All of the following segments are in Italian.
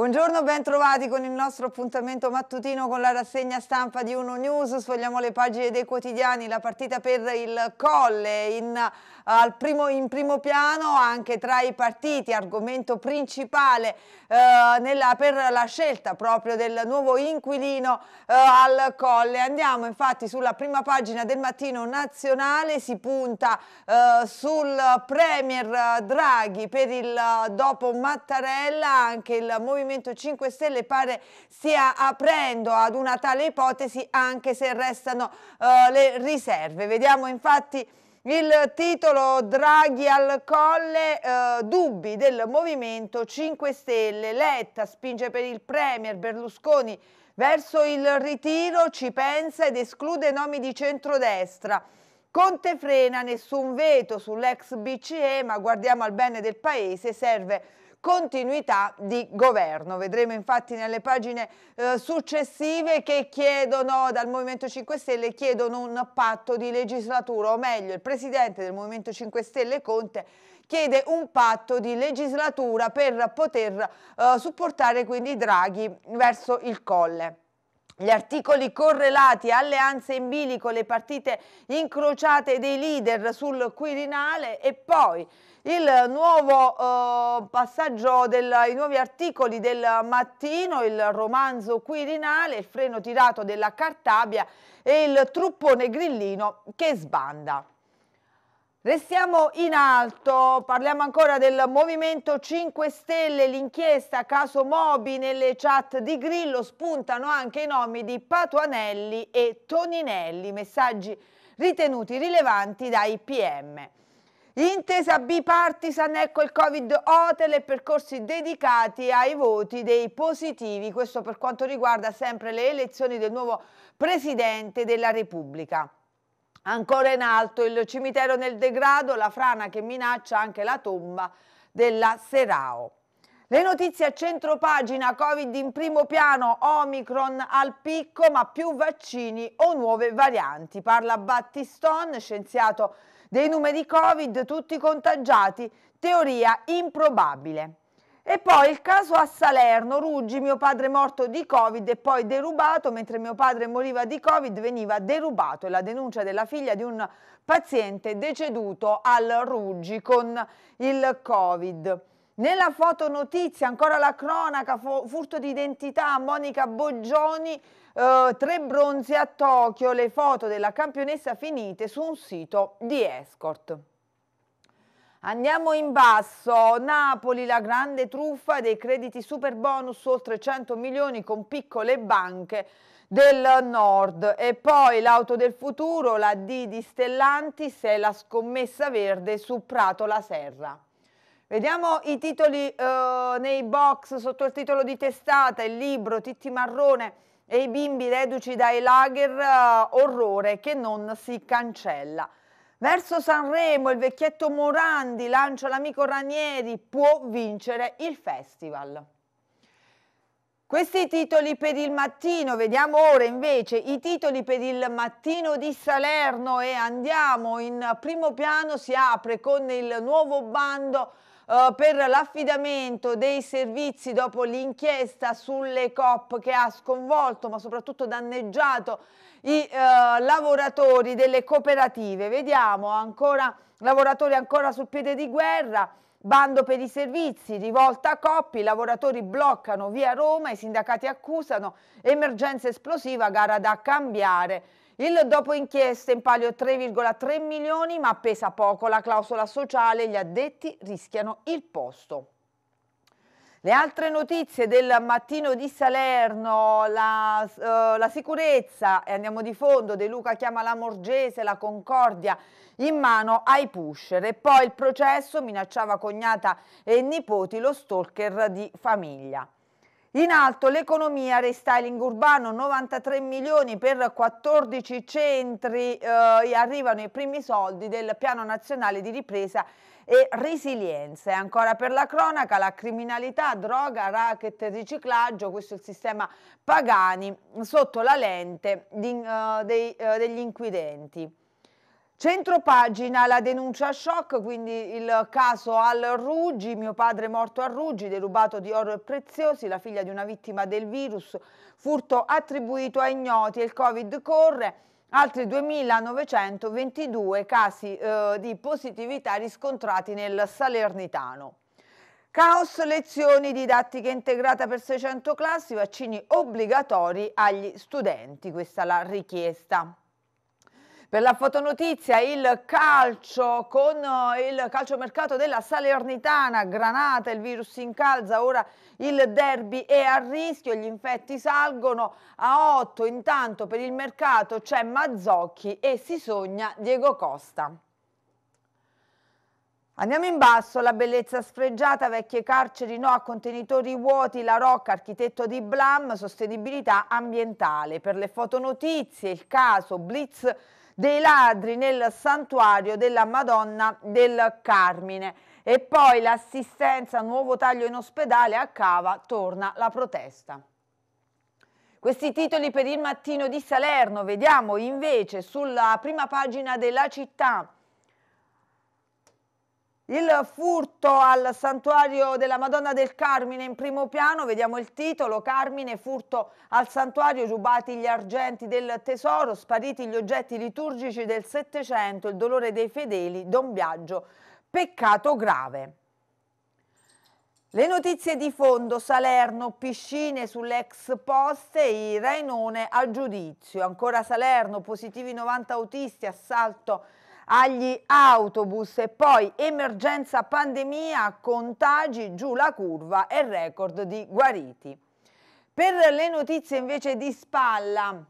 Buongiorno, bentrovati con il nostro appuntamento mattutino con la rassegna stampa di Uno News. Sfogliamo le pagine dei quotidiani, la partita per il Colle in, primo, in primo, piano anche tra i partiti, argomento principale eh, nella, per la scelta proprio del nuovo inquilino eh, al Colle. Andiamo infatti sulla prima pagina del mattino nazionale, si punta eh, sul Premier Draghi per il dopo Mattarella, anche il movimento Movimento 5 Stelle pare stia aprendo ad una tale ipotesi anche se restano eh, le riserve. Vediamo infatti il titolo Draghi al colle, eh, dubbi del Movimento 5 Stelle, Letta spinge per il Premier, Berlusconi verso il ritiro, ci pensa ed esclude nomi di centrodestra. Conte frena, nessun veto sull'ex BCE, ma guardiamo al bene del Paese, serve un'altra continuità di governo. Vedremo infatti nelle pagine eh, successive che chiedono dal Movimento 5 Stelle chiedono un patto di legislatura, o meglio il Presidente del Movimento 5 Stelle Conte chiede un patto di legislatura per poter eh, supportare quindi Draghi verso il colle. Gli articoli correlati, alleanze in bilico, le partite incrociate dei leader sul Quirinale e poi il nuovo eh, passaggio dei nuovi articoli del mattino, il romanzo Quirinale, il freno tirato della Cartabia e il truppone grillino che sbanda. Restiamo in alto, parliamo ancora del Movimento 5 Stelle, l'inchiesta caso Mobi nelle chat di Grillo spuntano anche i nomi di Patuanelli e Toninelli, messaggi ritenuti rilevanti dai PM. Intesa bipartisan, ecco il Covid Hotel e percorsi dedicati ai voti dei positivi, questo per quanto riguarda sempre le elezioni del nuovo Presidente della Repubblica. Ancora in alto il cimitero nel degrado, la frana che minaccia anche la tomba della Serao. Le notizie a centro pagina, Covid in primo piano, Omicron al picco, ma più vaccini o nuove varianti. Parla Battiston, scienziato dei numeri Covid tutti contagiati, teoria improbabile. E poi il caso a Salerno, Ruggi, mio padre morto di Covid e poi derubato, mentre mio padre moriva di Covid veniva derubato è la denuncia della figlia di un paziente deceduto al Ruggi con il Covid. Nella fotonotizia, ancora la cronaca, furto di identità a Monica Boggioni, eh, tre bronzi a Tokyo, le foto della campionessa finite su un sito di escort. Andiamo in basso, Napoli la grande truffa dei crediti super bonus, oltre 100 milioni con piccole banche del nord e poi l'auto del futuro, la D di Stellantis e la scommessa verde su Prato la Serra. Vediamo i titoli eh, nei box sotto il titolo di testata, il libro Titti Marrone e i bimbi reduci dai lager, eh, orrore che non si cancella. Verso Sanremo il vecchietto Morandi lancia l'amico Ranieri, può vincere il festival. Questi titoli per il mattino, vediamo ora invece i titoli per il mattino di Salerno e andiamo in primo piano, si apre con il nuovo bando eh, per l'affidamento dei servizi dopo l'inchiesta sulle COP che ha sconvolto ma soprattutto danneggiato i uh, lavoratori delle cooperative. Vediamo ancora lavoratori ancora sul piede di guerra. Bando per i servizi, rivolta a Coppi, i lavoratori bloccano via Roma, i sindacati accusano, emergenza esplosiva, gara da cambiare il dopo inchieste in palio 3,3 milioni, ma pesa poco la clausola sociale, gli addetti rischiano il posto. Le altre notizie del mattino di Salerno, la, eh, la sicurezza, e andiamo di fondo, De Luca chiama la Morgese, la Concordia in mano ai pusher e poi il processo minacciava cognata e nipoti lo stalker di famiglia. In alto l'economia, restyling urbano, 93 milioni per 14 centri, eh, arrivano i primi soldi del piano nazionale di ripresa e resilienza. E ancora per la cronaca, la criminalità, droga, racket, riciclaggio, questo è il sistema Pagani sotto la lente di, eh, dei, eh, degli inquirenti. Centro pagina, la denuncia a shock, quindi il caso al Ruggi, mio padre morto a Ruggi, derubato di oro e preziosi, la figlia di una vittima del virus, furto attribuito a ignoti il Covid corre, altri 2.922 casi eh, di positività riscontrati nel Salernitano. Caos, lezioni didattica integrata per 600 classi, vaccini obbligatori agli studenti, questa è la richiesta. Per la fotonotizia il calcio con eh, il calciomercato della Salernitana, Granata, il virus incalza, ora il derby è a rischio, gli infetti salgono a 8, intanto per il mercato c'è Mazzocchi e si sogna Diego Costa. Andiamo in basso, la bellezza sfregiata, vecchie carceri no a contenitori vuoti, La Rocca, architetto di Blam, sostenibilità ambientale. Per le fotonotizie, il caso Blitz dei ladri nel santuario della Madonna del Carmine e poi l'assistenza, nuovo taglio in ospedale a Cava, torna la protesta. Questi titoli per il mattino di Salerno, vediamo invece sulla prima pagina della città il furto al santuario della Madonna del Carmine in primo piano, vediamo il titolo, Carmine, furto al santuario, rubati gli argenti del tesoro, spariti gli oggetti liturgici del Settecento, il dolore dei fedeli, Don Biagio, peccato grave. Le notizie di fondo, Salerno, piscine sull'ex poste, i Rainone a giudizio, ancora Salerno, positivi 90 autisti, assalto agli autobus e poi emergenza pandemia, contagi giù la curva e record di guariti. Per le notizie invece di spalla,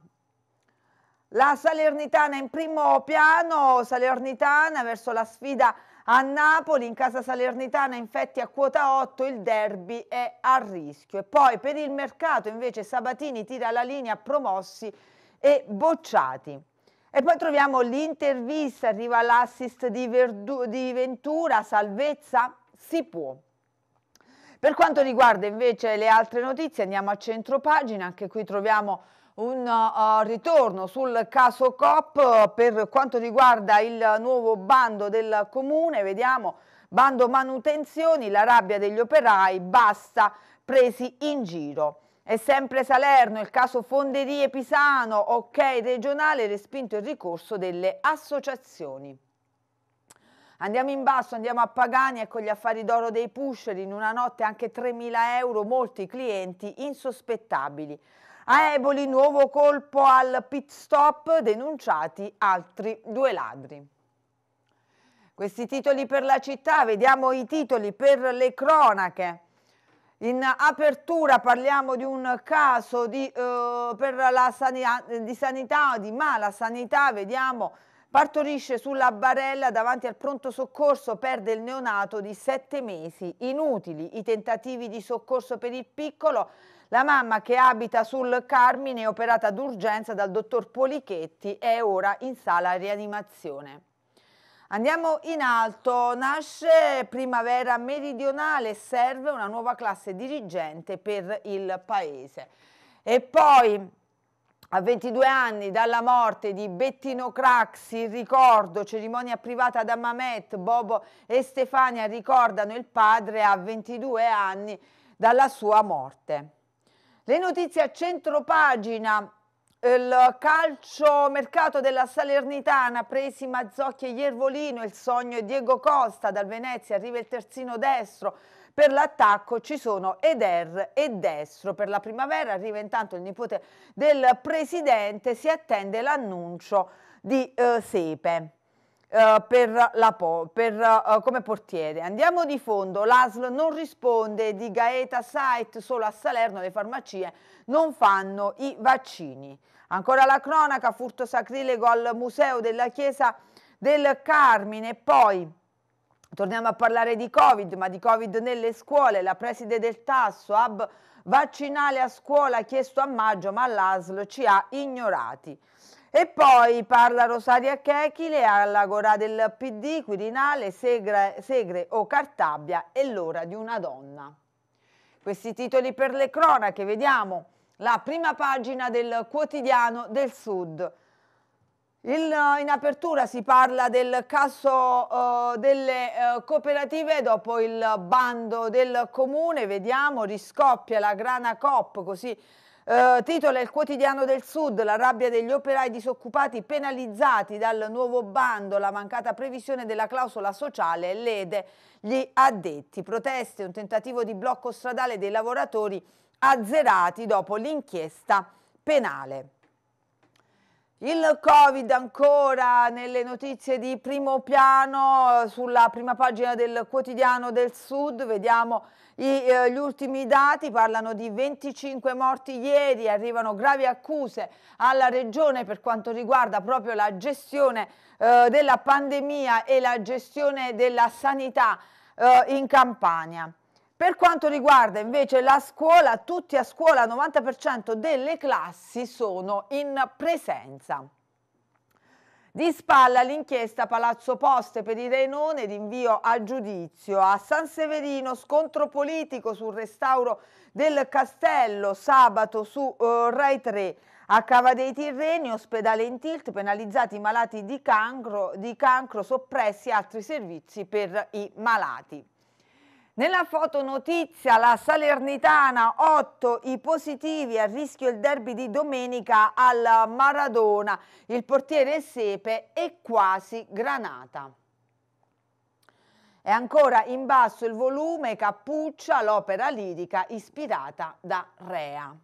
la Salernitana in primo piano, Salernitana verso la sfida a Napoli, in casa Salernitana infetti a quota 8, il derby è a rischio. E poi per il mercato invece Sabatini tira la linea promossi e bocciati. E poi troviamo l'intervista, arriva l'assist di, di, Ventura, salvezza, si può. Per quanto riguarda invece le altre notizie, andiamo a centro pagina, anche qui troviamo un uh, ritorno sul caso COP per quanto riguarda il nuovo bando del comune, vediamo bando manutenzioni, la rabbia degli operai, basta presi in giro. È sempre Salerno, il caso Fonderie Pisano, ok regionale, respinto il ricorso delle associazioni. Andiamo in basso, andiamo a Pagani e con gli affari d'oro dei pusher, in una notte anche 3.000 euro, molti clienti insospettabili. A Eboli nuovo colpo al pit stop, denunciati altri due ladri. Questi titoli per la città, vediamo i titoli per le cronache. In apertura parliamo di un caso di, eh, per la sanità, di sanità, di mala sanità, vediamo, partorisce sulla barella davanti al pronto soccorso, perde il neonato di sette mesi, inutili i tentativi di soccorso per il piccolo, la mamma che abita sul Carmine, operata d'urgenza dal dottor Polichetti, è ora in sala rianimazione. Andiamo in alto, nasce primavera meridionale, serve una nuova classe dirigente per il paese. E poi a 22 anni dalla morte di Bettino Craxi, ricordo, cerimonia privata da Mamet, Bobo e Stefania ricordano il padre a 22 anni dalla sua morte. Le notizie a centropagina il calcio mercato della Salernitana, presi Mazzocchi e Iervolino, il sogno è Diego Costa, dal Venezia arriva il terzino destro, per l'attacco ci sono Eder e Destro. Per la primavera arriva intanto il nipote del presidente, si attende l'annuncio di eh, Sepe. Eh, per la po per, eh, come portiere. Andiamo di fondo, l'ASL non risponde di Gaeta Site, solo a Salerno le farmacie non fanno i vaccini. Ancora la cronaca, furto sacrilego al Museo della Chiesa del Carmine, poi... Torniamo a parlare di Covid, ma di Covid nelle scuole. La preside del Tasso, Ab vaccinale a scuola, chiesto a maggio, ma l'ASL ci ha ignorati. E poi parla Rosaria Chechile all'Agorà del PD, Quirinale, Segre, Segre o Cartabia e l'ora di una donna. Questi titoli per le cronache, vediamo la prima pagina del quotidiano del Sud. Il, eh, in apertura si parla del caso uh, delle uh, cooperative dopo il bando del comune, vediamo, riscoppia la grana COP, così Uh, titola il quotidiano del Sud, la rabbia degli operai disoccupati penalizzati dal nuovo bando, la mancata previsione della clausola sociale lede gli addetti. Proteste, un tentativo di blocco stradale dei lavoratori azzerati dopo l'inchiesta penale. Il Covid ancora nelle notizie di primo piano eh, sulla prima pagina del quotidiano del Sud, vediamo i, eh, gli ultimi dati, parlano di 25 morti ieri, arrivano gravi accuse alla Regione per quanto riguarda proprio la gestione eh, della pandemia e la gestione della sanità eh, in Campania. Per quanto riguarda invece la scuola, tutti a scuola, il 90% delle classi sono in presenza. Di spalla l'inchiesta Palazzo Poste per i Renone d'invio a giudizio. A San Severino scontro politico sul restauro del castello sabato su uh, Rai 3. A Cava dei Tirreni, ospedale in tilt, penalizzati i malati di cancro, di cancro soppressi altri servizi per i malati. Nella fotonotizia la Salernitana, 8 i positivi a rischio il derby di domenica al Maradona. Il portiere Sepe è quasi granata. E ancora in basso il volume Cappuccia, l'opera lirica ispirata da Rea.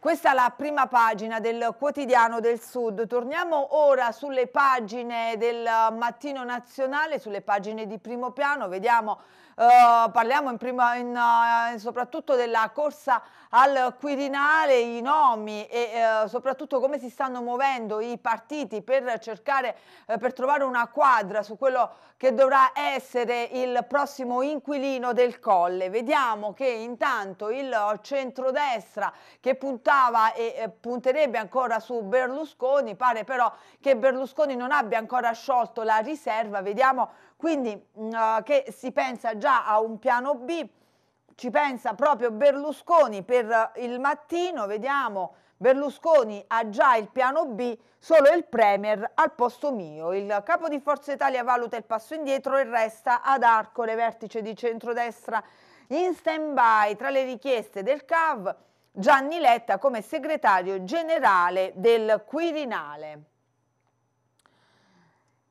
Questa è la prima pagina del quotidiano del Sud. Torniamo ora sulle pagine del Mattino Nazionale, sulle pagine di primo piano. Vediamo eh, parliamo in prima, in, uh, soprattutto della corsa al Quirinale, i nomi e eh, soprattutto come si stanno muovendo i partiti per cercare, eh, per trovare una quadra su quello che dovrà essere il prossimo inquilino del Colle. Vediamo che intanto il centrodestra che puntava e eh, punterebbe ancora su Berlusconi, pare però che Berlusconi non abbia ancora sciolto la riserva, vediamo quindi uh, che si pensa già a un piano B, ci pensa proprio Berlusconi per eh, il mattino, vediamo, Berlusconi ha già il piano B, solo il Premier al posto mio. Il capo di Forza Italia valuta il passo indietro e resta ad Arcole, vertice di centrodestra in stand-by tra le richieste del CAV Gianni Letta come segretario generale del Quirinale.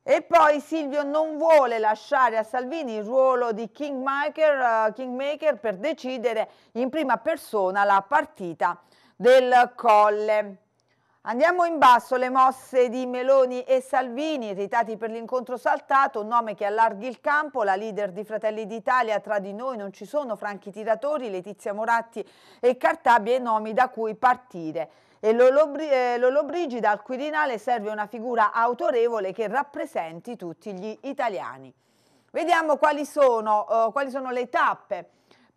E poi Silvio non vuole lasciare a Salvini il ruolo di kingmaker, uh, kingmaker per decidere in prima persona la partita del Colle. Andiamo in basso, le mosse di Meloni e Salvini, irritati per l'incontro saltato, un nome che allarghi il campo, la leader di Fratelli d'Italia, tra di noi non ci sono franchi tiratori, Letizia Moratti e Cartabia i nomi da cui partire. E eh, Lollobrigida al Quirinale serve una figura autorevole che rappresenti tutti gli italiani. Vediamo quali sono, uh, quali sono le tappe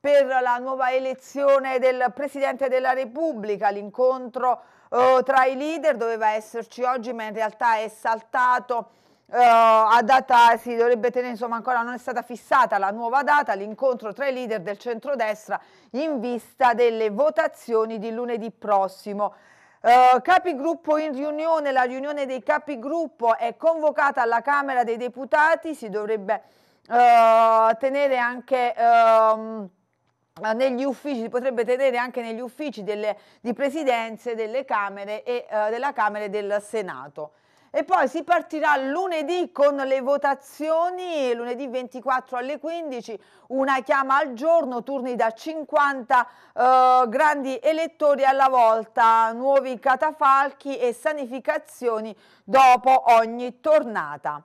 per la nuova elezione del Presidente della Repubblica, l'incontro uh, tra i leader, doveva esserci oggi, ma in realtà è saltato. Uh, a data si dovrebbe tenere, insomma ancora non è stata fissata la nuova data, l'incontro tra i leader del centrodestra in vista delle votazioni di lunedì prossimo. Uh, eh, capigruppo in riunione, la riunione dei capigruppo è convocata alla Camera dei Deputati, si dovrebbe uh, tenere anche... Um, negli uffici, si potrebbe tenere anche negli uffici delle, di presidenze delle Camere e eh, della Camera e del Senato. E poi si partirà lunedì con le votazioni, lunedì 24 alle 15, una chiama al giorno, turni da 50 eh, grandi elettori alla volta, nuovi catafalchi e sanificazioni dopo ogni tornata.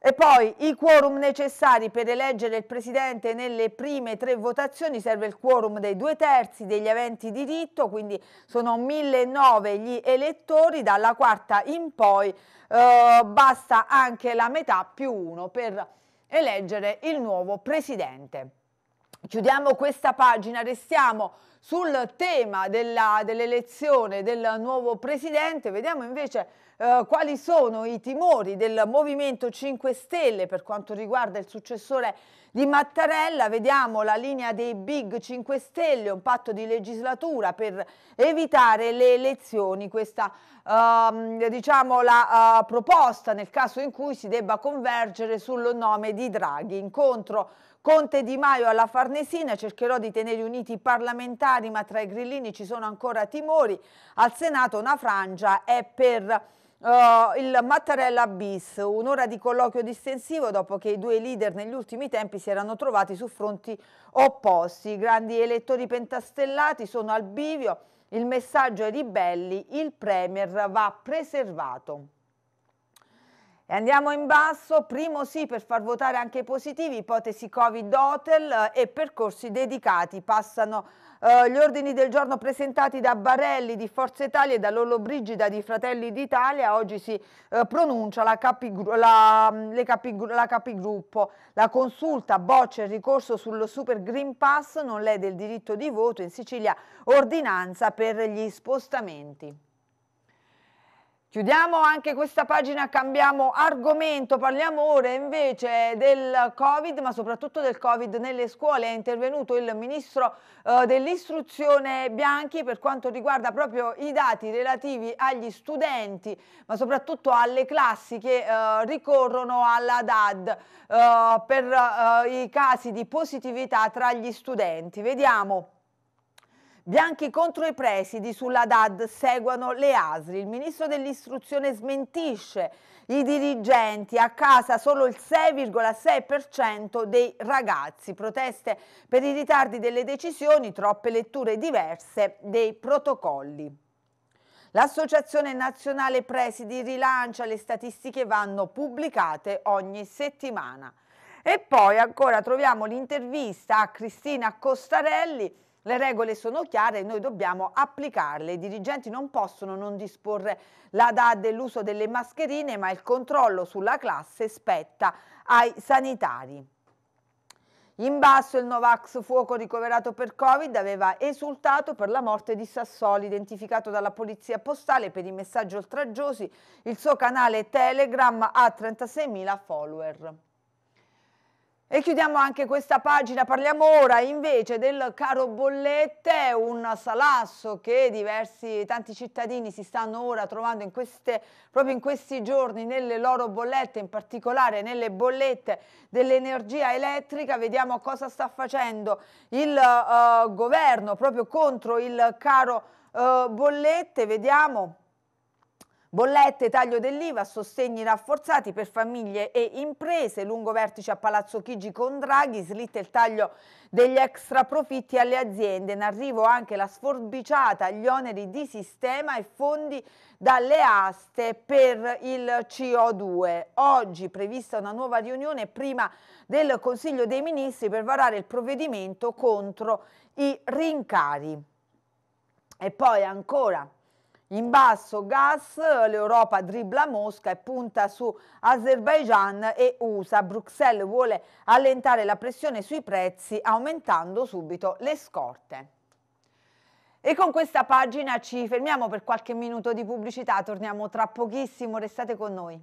E poi i quorum necessari per eleggere il Presidente nelle prime tre votazioni serve il quorum dei due terzi degli aventi diritto, quindi sono 1.009 gli elettori, dalla quarta in poi eh, basta anche la metà più uno per eleggere il nuovo Presidente. Chiudiamo questa pagina, restiamo sul tema dell'elezione dell del nuovo presidente, vediamo invece eh, quali sono i timori del Movimento 5 Stelle per quanto riguarda il successore di Mattarella, vediamo la linea dei Big 5 Stelle, un patto di legislatura per evitare le elezioni, questa eh, diciamo la eh, proposta nel caso in cui si debba convergere sul nome di Draghi, incontro Conte Di Maio alla Farnesina, cercherò di tenere uniti i parlamentari ma tra i grillini ci sono ancora timori, al Senato una frangia è per... Uh, il Mattarella bis, un'ora di colloquio distensivo dopo che i due leader negli ultimi tempi si erano trovati su fronti opposti. I grandi elettori pentastellati sono al bivio, il messaggio ai ribelli, il Premier va preservato. E andiamo in basso, primo sì per far votare anche i positivi, ipotesi Covid Hotel eh, e percorsi dedicati. Passano eh, gli ordini del giorno presentati da Barelli di Forza Italia e da Lollo Brigida di Fratelli d'Italia. Oggi si eh, pronuncia la, capigru la, mm, capigru la, capigruppo. La consulta boccia il ricorso sullo Super Green Pass, non lede il diritto di voto in Sicilia, ordinanza per gli spostamenti. Chiudiamo anche questa pagina, cambiamo argomento, parliamo ora invece del Covid, ma soprattutto del Covid nelle scuole. È intervenuto il Ministro eh, dell'Istruzione Bianchi per quanto riguarda proprio i dati relativi agli studenti, ma soprattutto alle classi che eh, ricorrono alla DAD eh, per eh, i casi di positività tra gli studenti. Vediamo. Bianchi contro i presidi sulla DAD seguono le ASRI. Il ministro dell'istruzione smentisce i dirigenti, a casa solo il 6,6% dei ragazzi. Proteste per i ritardi delle decisioni, troppe letture diverse dei protocolli. L'Associazione Nazionale Presidi rilancia, le statistiche vanno pubblicate ogni settimana. E poi ancora troviamo l'intervista a Cristina Costarelli, le regole sono chiare e noi dobbiamo applicarle. I dirigenti non possono non disporre la DA dell'uso delle mascherine, ma il controllo sulla classe spetta ai sanitari. In basso il Novax Fuoco ricoverato per Covid aveva esultato per la morte di Sassoli, identificato dalla polizia postale per i messaggi oltraggiosi. Il suo canale Telegram ha 36.000 follower. E chiudiamo anche questa pagina, parliamo ora invece del caro bollette, un salasso che diversi, tanti cittadini si stanno ora trovando in queste, proprio in questi giorni nelle loro bollette, in particolare nelle bollette dell'energia elettrica. Vediamo cosa sta facendo il uh, governo proprio contro il caro uh, bollette, vediamo. Bollette, taglio dell'IVA, sostegni rafforzati per famiglie e imprese, lungo vertice a Palazzo Chigi con Draghi, slitta il taglio degli extra profitti alle aziende, in arrivo anche la sforbiciata agli oneri di sistema e fondi dalle aste per il CO2. Oggi prevista una nuova riunione prima del Consiglio dei Ministri per varare il provvedimento contro i rincari. E poi ancora in basso gas, l'Europa dribbla Mosca e punta su Azerbaijan e USA. Bruxelles vuole allentare la pressione sui prezzi aumentando subito le scorte. E con questa pagina ci fermiamo per qualche minuto di pubblicità, torniamo tra pochissimo, restate con noi.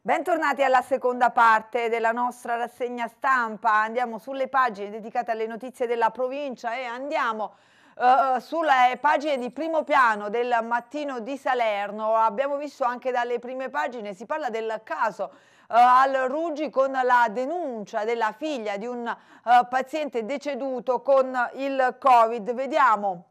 Bentornati alla seconda parte della nostra rassegna stampa, andiamo sulle pagine dedicate alle notizie della provincia e andiamo eh, eh, sulle pagine di primo piano del mattino di Salerno, abbiamo visto anche dalle prime pagine, si parla del caso Uh, al Ruggi con la denuncia della figlia di un uh, paziente deceduto con il Covid. Vediamo.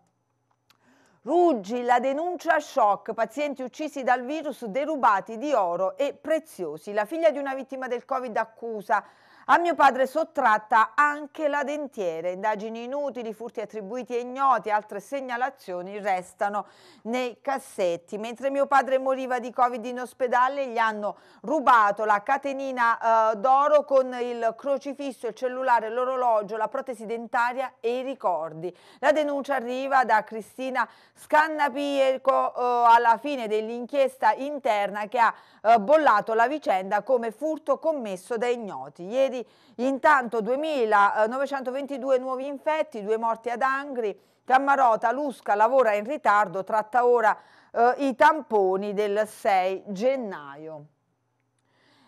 Ruggi, la denuncia shock, pazienti uccisi dal virus, derubati di oro e preziosi. La figlia di una vittima del Covid accusa a mio padre sottratta anche la dentiere, indagini inutili, furti attribuiti e ignoti, altre segnalazioni restano nei cassetti. Mentre mio padre moriva di Covid in ospedale, gli hanno rubato la catenina eh, d'oro con il crocifisso, il cellulare, l'orologio, la protesi dentaria e i ricordi. La denuncia arriva da Cristina Scannapieco eh, alla fine dell'inchiesta interna che ha eh, bollato la vicenda come furto commesso da ignoti. Ieri martedì. Intanto 2.922 eh, nuovi infetti, due morti ad Angri, Cammarota, Lusca lavora in ritardo, tratta ora eh, i tamponi del 6 gennaio.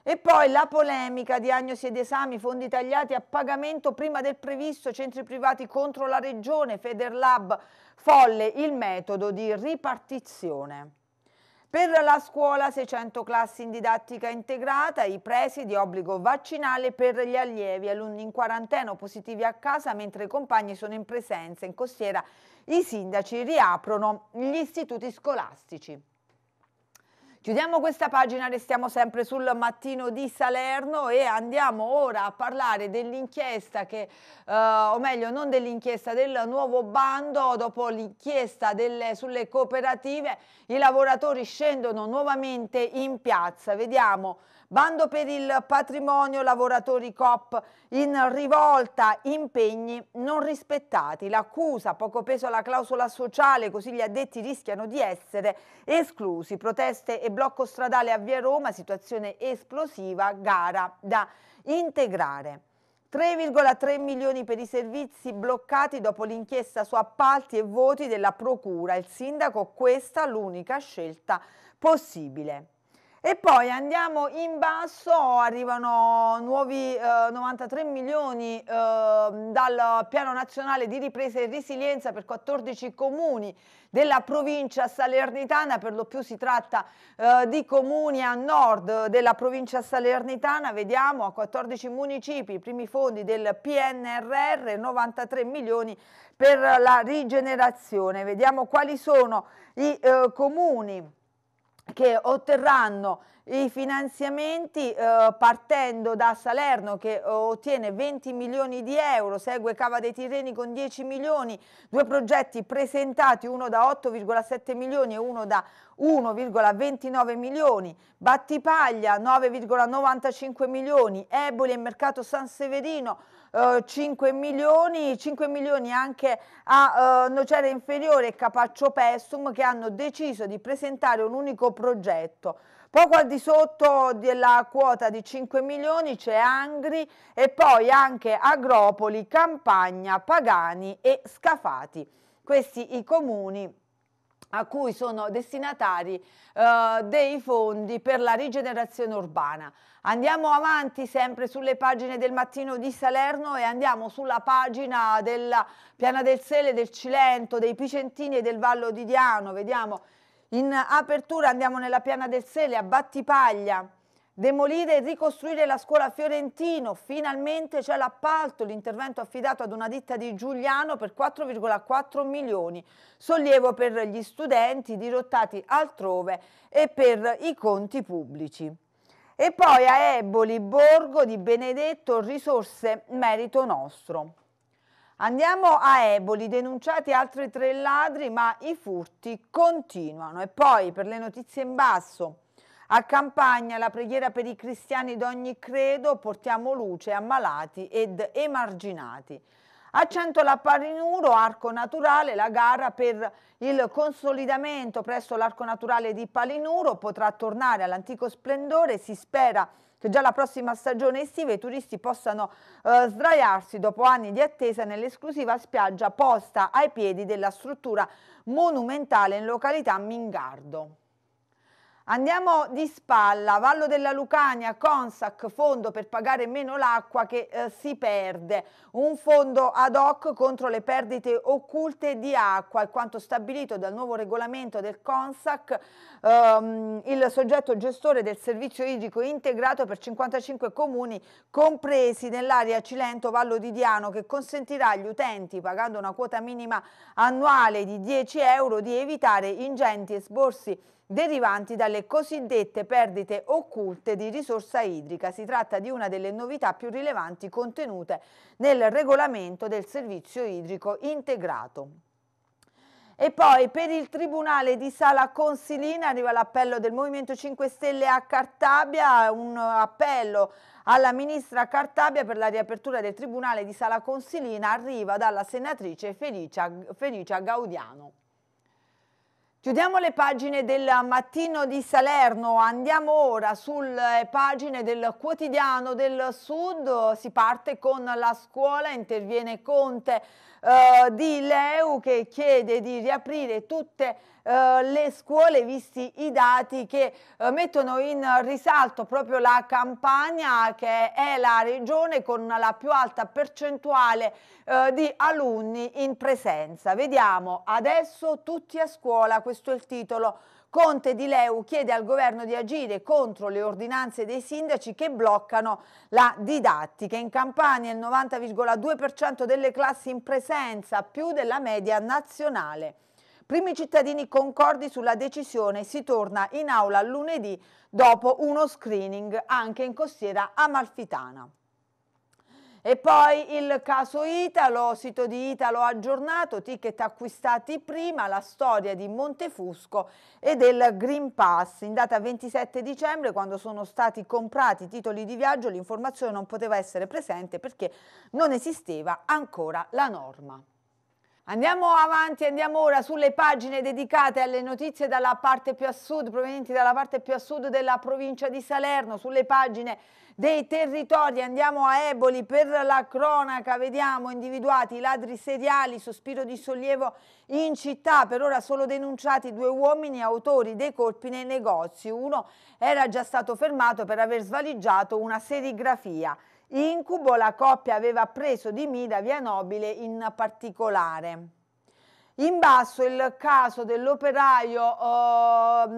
E poi la polemica, diagnosi ed esami, fondi tagliati a pagamento prima del previsto, centri privati contro la regione, Federlab, folle il metodo di ripartizione. Per la scuola 600 classi in didattica integrata, i presidi, obbligo vaccinale per gli allievi, alunni in quarantena o positivi a casa mentre i compagni sono in presenza in costiera, i sindaci riaprono gli istituti scolastici. Chiudiamo questa pagina, restiamo sempre sul mattino di Salerno e andiamo ora a parlare dell'inchiesta che, eh, o meglio non dell'inchiesta, del nuovo bando dopo l'inchiesta sulle cooperative, i lavoratori scendono nuovamente in piazza. Vediamo Bando per il patrimonio lavoratori COP in rivolta, impegni non rispettati. L'accusa, poco peso alla clausola sociale, così gli addetti rischiano di essere esclusi. Proteste e blocco stradale a Via Roma, situazione esplosiva, gara da integrare. 3,3 milioni per i servizi bloccati dopo l'inchiesta su appalti e voti della Procura. Il sindaco questa l'unica scelta possibile. E poi andiamo in basso, arrivano nuovi eh, 93 milioni eh, dal Piano Nazionale di Ripresa e Resilienza per 14 comuni della provincia salernitana, per lo più si tratta eh, di comuni a nord della provincia salernitana, vediamo a 14 municipi i primi fondi del PNRR, 93 milioni per la rigenerazione. Vediamo quali sono i eh, comuni che otterranno i finanziamenti eh, partendo da Salerno che eh, ottiene 20 milioni di euro, segue Cava dei Tirreni con 10 milioni, due progetti presentati, uno da 8,7 milioni e uno da 1,29 milioni, Battipaglia 9,95 milioni, Eboli e Mercato San Severino 5 eh, milioni, 5 milioni anche a eh, Nocera Inferiore e Capaccio Pessum che hanno deciso di presentare un unico progetto. Poco al di sotto della quota di 5 milioni c'è Angri e poi anche Agropoli, Campagna, Pagani e Scafati. Questi i comuni a cui sono destinatari eh, dei fondi per la rigenerazione urbana. Andiamo avanti sempre sulle pagine del mattino di Salerno e andiamo sulla pagina della Piana del Sele, del Cilento, dei Picentini e del Vallo di Diano. Vediamo in apertura, andiamo nella Piana del Sele a Battipaglia Demolire e ricostruire la scuola Fiorentino, finalmente c'è l'appalto, l'intervento affidato ad una ditta di Giuliano per 4,4 milioni, sollievo per gli studenti dirottati altrove e per i conti pubblici. E poi a Eboli, Borgo di Benedetto, risorse merito nostro. Andiamo a Eboli, denunciati altri tre ladri ma i furti continuano. E poi per le notizie in basso... A Campagna la preghiera per i cristiani d'ogni credo, portiamo luce a malati ed emarginati. A Centola Parinuro, Arco Naturale, la gara per il consolidamento presso l'Arco Naturale di Palinuro potrà tornare all'antico splendore, si spera che già la prossima stagione estiva i turisti possano eh, sdraiarsi dopo anni di attesa nell'esclusiva spiaggia posta ai piedi della struttura monumentale in località Mingardo. Andiamo di spalla, Vallo della Lucania, Consac, fondo per pagare meno l'acqua che eh, si perde, un fondo ad hoc contro le perdite occulte di acqua, e quanto stabilito dal nuovo regolamento del Consac, ehm, il soggetto gestore del servizio idrico integrato per 55 comuni compresi nell'area Cilento-Vallo di Diano che consentirà agli utenti, pagando una quota minima annuale di 10 euro, di evitare ingenti esborsi derivanti dalle cosiddette perdite occulte di risorsa idrica. Si tratta di una delle novità più rilevanti contenute nel regolamento del servizio idrico integrato. E poi per il Tribunale di Sala Consilina arriva l'appello del Movimento 5 Stelle a Cartabia, un appello alla ministra Cartabia per la riapertura del Tribunale di Sala Consilina arriva dalla senatrice Felicia, Felicia Gaudiano. Chiudiamo le pagine del mattino di Salerno, andiamo ora sulle pagine del quotidiano del Sud, si parte con la scuola, interviene Conte eh, di Leu che chiede di riaprire tutte eh, le scuole, visti i dati che eh, mettono in risalto proprio la campagna che è la regione con la più alta percentuale eh, di alunni in presenza. Vediamo adesso tutti a scuola, questo è il titolo Conte di Leu chiede al governo di agire contro le ordinanze dei sindaci che bloccano la didattica. In Campania il 90,2% delle classi in presenza, più della media nazionale. Primi cittadini concordi sulla decisione, si torna in aula lunedì dopo uno screening anche in costiera amalfitana. E poi il caso Italo, sito di Italo aggiornato, ticket acquistati prima, la storia di Montefusco e del Green Pass. In data 27 dicembre, quando sono stati comprati i titoli di viaggio, l'informazione non poteva essere presente perché non esisteva ancora la norma. Andiamo avanti, andiamo ora sulle pagine dedicate alle notizie dalla parte più a sud, provenienti dalla parte più a sud della provincia di Salerno, sulle pagine dei territori. Andiamo a Eboli per la cronaca, vediamo individuati i ladri seriali, sospiro di sollievo in città, per ora solo denunciati due uomini autori dei colpi nei negozi. Uno era già stato fermato per aver svaligiato una serigrafia. Incubo la coppia aveva preso di Mida via Nobile in particolare. In basso il caso dell'operaio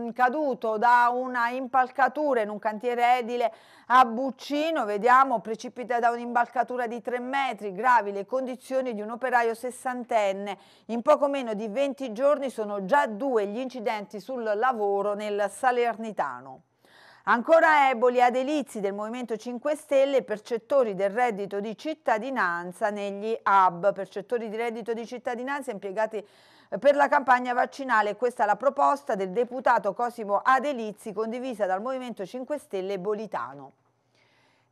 eh, caduto da una impalcatura in un cantiere edile a Buccino, vediamo, precipita da un'impalcatura di 3 metri, gravi le condizioni di un operaio sessantenne. In poco meno di 20 giorni sono già due gli incidenti sul lavoro nel Salernitano. Ancora eboli ad elizi del Movimento 5 Stelle percettori del reddito di cittadinanza negli hub, percettori di reddito di cittadinanza impiegati eh, per la campagna vaccinale. Questa è la proposta del deputato Cosimo Adelizzi condivisa dal Movimento 5 Stelle Bolitano.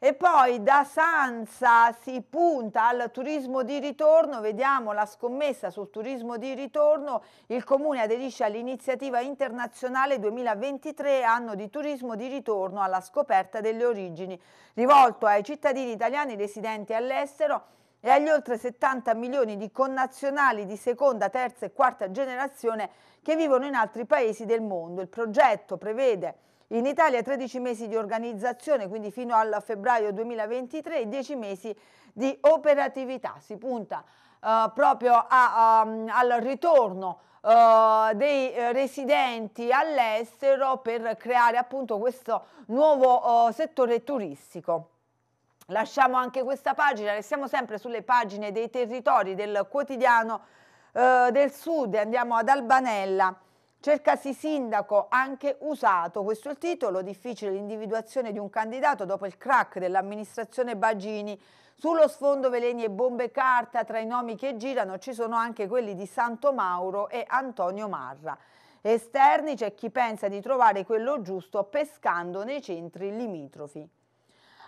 E poi da Sanza si punta al turismo di ritorno, vediamo la scommessa sul turismo di ritorno, il Comune aderisce all'iniziativa internazionale 2023 anno di turismo di ritorno alla scoperta delle origini, rivolto ai cittadini italiani residenti all'estero e agli oltre 70 milioni di connazionali di seconda, terza e quarta generazione che vivono in altri paesi del mondo. Il progetto prevede in Italia 13 mesi di organizzazione, quindi fino al febbraio 2023, e 10 mesi di operatività. Si punta eh, proprio a, um, al ritorno Uh, dei eh, residenti all'estero per creare appunto questo nuovo uh, settore turistico. Lasciamo anche questa pagina, restiamo sempre sulle pagine dei territori del quotidiano del sud e andiamo ad Albanella Cercasi sindaco anche usato, questo è il titolo, difficile l'individuazione di un candidato dopo il crack dell'amministrazione Bagini. Sullo sfondo veleni e bombe carta, tra i nomi che girano ci sono anche quelli di Santo Mauro e Antonio Marra. Esterni c'è chi pensa di trovare quello giusto pescando nei centri limitrofi.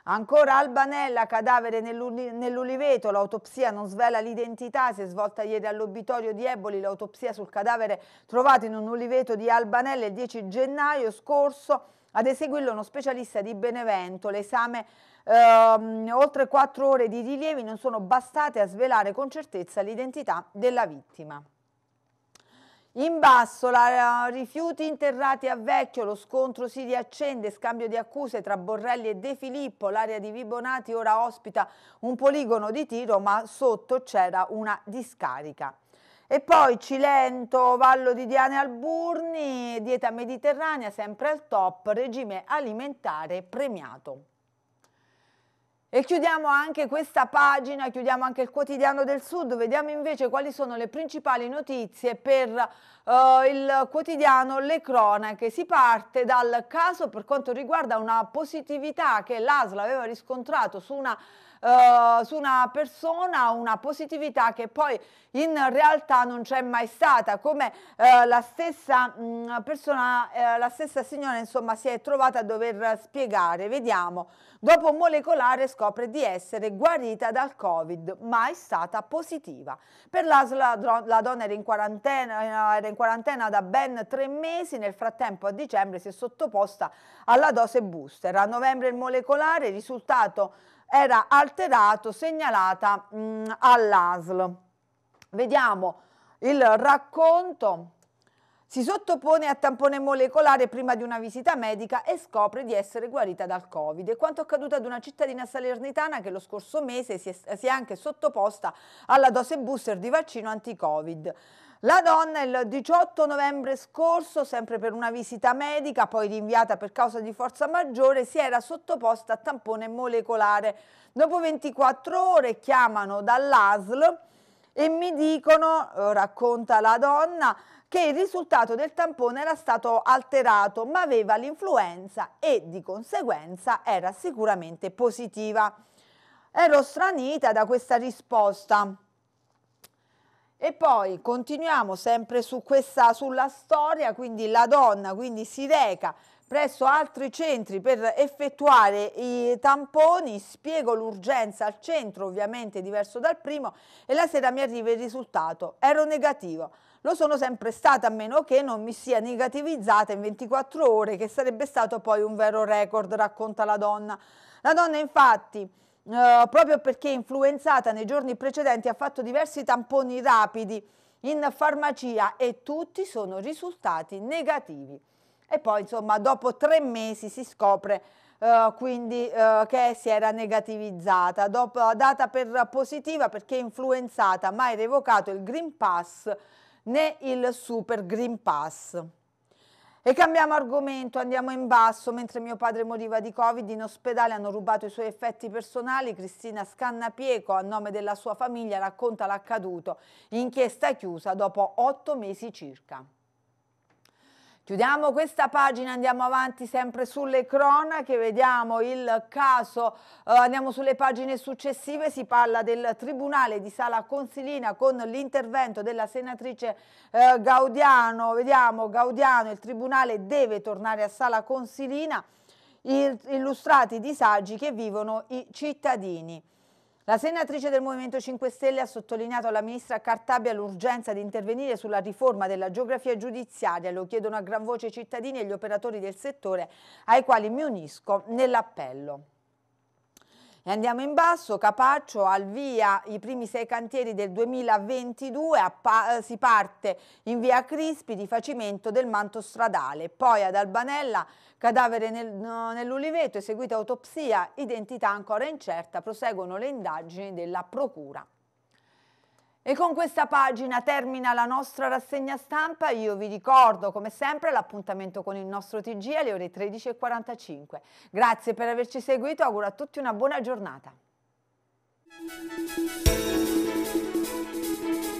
Ancora Albanella, cadavere nell'uliveto, l'autopsia non svela l'identità, si è svolta ieri all'obitorio di Eboli l'autopsia sul cadavere trovato in un uliveto di Albanella il 10 gennaio scorso. Ad eseguirlo uno specialista di Benevento, l'esame ehm, oltre 4 ore di rilievi non sono bastate a svelare con certezza l'identità della vittima. In basso, la, rifiuti interrati a Vecchio, lo scontro si riaccende, scambio di accuse tra Borrelli e De Filippo, l'area di Vibonati ora ospita un poligono di tiro ma sotto c'era una discarica. E poi Cilento, Vallo di Diane Alburni, dieta mediterranea sempre al top, regime alimentare premiato. E chiudiamo anche questa pagina, chiudiamo anche il quotidiano del Sud, vediamo invece quali sono le principali notizie per eh, il quotidiano Le Cronache. Si parte dal caso per quanto riguarda una positività che l'ASL aveva riscontrato su una eh, su una persona una positività che poi in realtà non c'è mai stata, come eh, la stessa mh, mm, persona, eh, la stessa signora insomma si è trovata a dover spiegare, vediamo, dopo molecolare scopre di essere guarita dal covid, ma è stata positiva. Per l'ASL la, la donna era in, era in quarantena da ben tre mesi, nel frattempo a dicembre si è sottoposta alla dose booster. A novembre il molecolare, risultato era alterato segnalata mm, all'ASL. Vediamo il racconto. Si sottopone a tampone molecolare prima di una visita medica e scopre di essere guarita dal Covid. È quanto accaduto ad una cittadina salernitana che lo scorso mese si è, si è anche sottoposta alla dose booster di vaccino anti-Covid. La donna il 18 novembre scorso, sempre per una visita medica, poi rinviata per causa di forza maggiore, si era sottoposta a tampone molecolare. Dopo 24 ore chiamano dall'ASL e mi dicono, eh, racconta la donna, che il risultato del tampone era stato alterato ma aveva l'influenza e di conseguenza era sicuramente positiva. Ero stranita da questa risposta. E poi continuiamo sempre su questa, sulla storia, quindi la donna quindi si reca presso altri centri per effettuare i tamponi, spiego l'urgenza al centro, ovviamente diverso dal primo, e la sera mi arriva il risultato, ero negativo. Lo sono sempre stata a meno che non mi sia negativizzata in 24 ore, che sarebbe stato poi un vero record, racconta la donna. La donna infatti eh, proprio perché influenzata nei giorni precedenti ha fatto diversi tamponi rapidi in farmacia e tutti sono risultati negativi. E poi insomma dopo tre mesi si scopre Uh, quindi uh, che si era negativizzata, dopo, data per positiva perché influenzata, mai revocato il Green Pass né il Super Green Pass. E cambiamo argomento, andiamo in basso. Mentre mio padre moriva di Covid, in ospedale hanno rubato i suoi effetti personali. Cristina Scannapieco, a nome della sua famiglia, racconta l'accaduto. Inchiesta chiusa dopo otto mesi circa. Chiudiamo questa pagina, andiamo avanti sempre sulle cronache, vediamo il caso, eh, andiamo sulle pagine successive, si parla del Tribunale di Sala Consilina con l'intervento della senatrice eh, Gaudiano, vediamo Gaudiano, il Tribunale deve tornare a Sala Consilina, illustrati i disagi che vivono i cittadini. La senatrice del Movimento 5 Stelle ha sottolineato alla ministra Cartabia l'urgenza di intervenire sulla riforma della geografia giudiziaria, lo chiedono a gran voce i cittadini e gli operatori del settore ai quali mi unisco nell'appello. E andiamo in basso, Capaccio al via i primi sei cantieri del 2022, pa eh, si parte in via Crispi rifacimento del manto stradale, poi ad Albanella cadavere nel, nell'Uliveto, eseguita autopsia, identità ancora incerta, proseguono le indagini della Procura. E con questa pagina termina la nostra rassegna stampa. Io vi ricordo, come sempre, l'appuntamento con il nostro TG alle ore 13.45. Grazie per averci seguito, auguro a tutti una buona giornata.